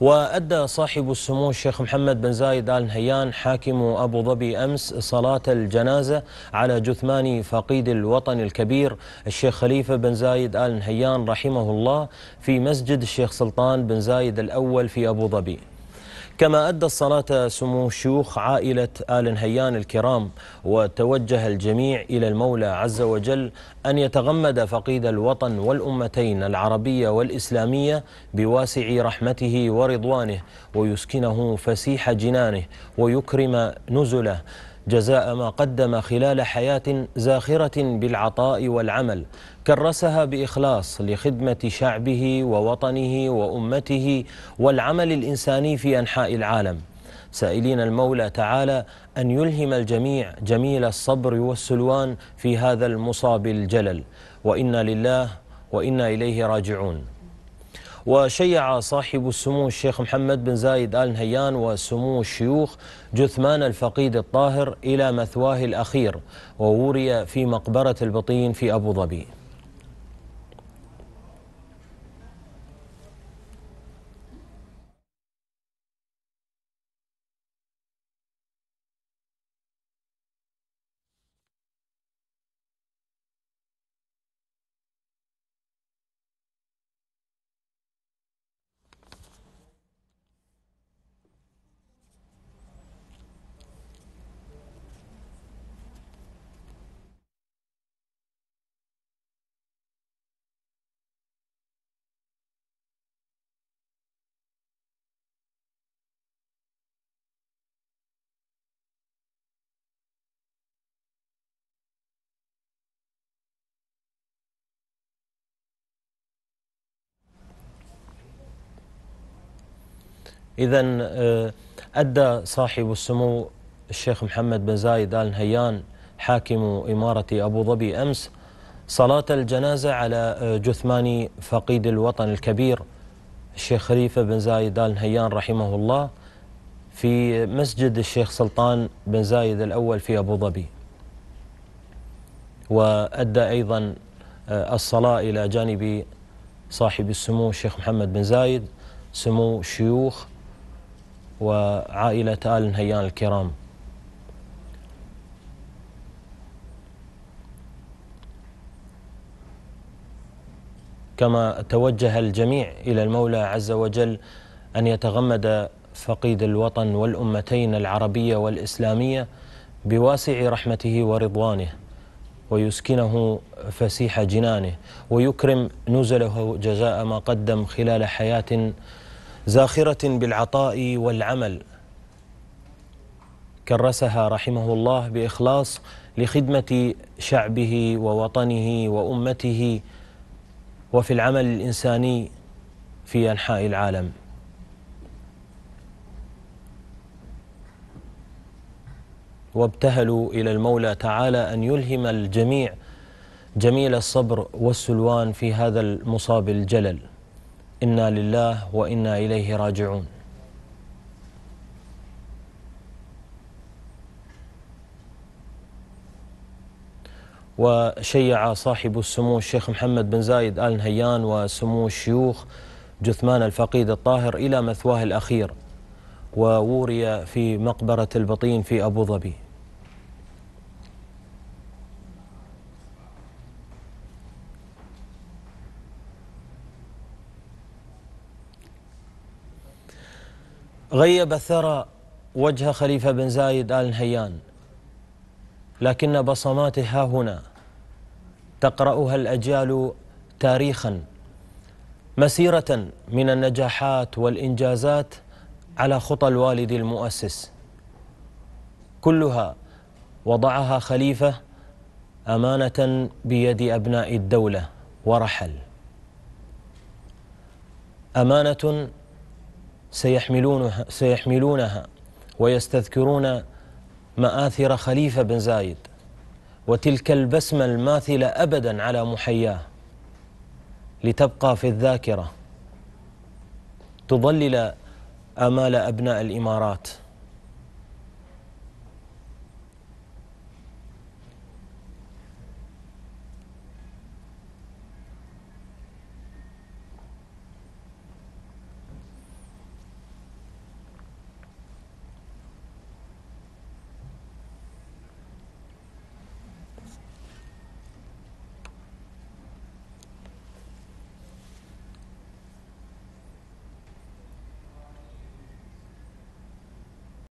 وأدى صاحب السمو الشيخ محمد بن زايد آل نهيان حاكم أبو ظبي أمس صلاة الجنازة على جثمان فقيد الوطن الكبير الشيخ خليفة بن زايد آل نهيان رحمه الله في مسجد الشيخ سلطان بن زايد الأول في أبو ظبي كما أدى الصلاة سمو شيوخ عائلة آل نهيان الكرام وتوجه الجميع إلى المولى عز وجل أن يتغمد فقيد الوطن والأمتين العربية والإسلامية بواسع رحمته ورضوانه ويسكنه فسيح جنانه ويكرم نزله جزاء ما قدم خلال حياة زاخرة بالعطاء والعمل كرسها بإخلاص لخدمة شعبه ووطنه وأمته والعمل الإنساني في أنحاء العالم سائلين المولى تعالى أن يلهم الجميع جميل الصبر والسلوان في هذا المصاب الجلل وإنا لله وإنا إليه راجعون وشيع صاحب السمو الشيخ محمد بن زايد آل نهيان وسمو الشيوخ جثمان الفقيد الطاهر إلى مثواه الأخير ووري في مقبرة البطين في أبو ظبي إذا آه، أدى صاحب السمو الشيخ محمد بن زايد آل نهيان حاكم إمارة أبو ظبي أمس صلاة الجنازة على آه، جثمان فقيد الوطن الكبير الشيخ خليفة بن زايد آل نهيان رحمه الله في مسجد الشيخ سلطان بن زايد الأول في أبو ظبي وأدى أيضا آه، الصلاة إلى جانب صاحب السمو الشيخ محمد بن زايد سمو شيوخ وعائلة آل نهيان الكرام كما توجه الجميع إلى المولى عز وجل أن يتغمد فقيد الوطن والأمتين العربية والإسلامية بواسع رحمته ورضوانه ويسكنه فسيح جنانه ويكرم نزله جزاء ما قدم خلال حياة زاخرة بالعطاء والعمل كرسها رحمه الله بإخلاص لخدمة شعبه ووطنه وأمته وفي العمل الإنساني في أنحاء العالم وابتهلوا إلى المولى تعالى أن يلهم الجميع جميل الصبر والسلوان في هذا المصاب الجلل انا لله وانا اليه راجعون وشيع صاحب السمو الشيخ محمد بن زايد ال نهيان وسمو الشيوخ جثمان الفقيد الطاهر الى مثواه الاخير ووري في مقبره البطين في ابو ظبي غيب الثرى وجه خليفة بن زايد آل نهيان لكن بصماته ها هنا تقرأها الأجيال تاريخا مسيرة من النجاحات والإنجازات على خطى الوالد المؤسس كلها وضعها خليفة أمانة بيد أبناء الدولة ورحل أمانة سيحملونها, سيحملونها ويستذكرون مآثر خليفة بن زايد وتلك البسمة الماثلة أبدا على محياه لتبقى في الذاكرة تضلل آمال أبناء الإمارات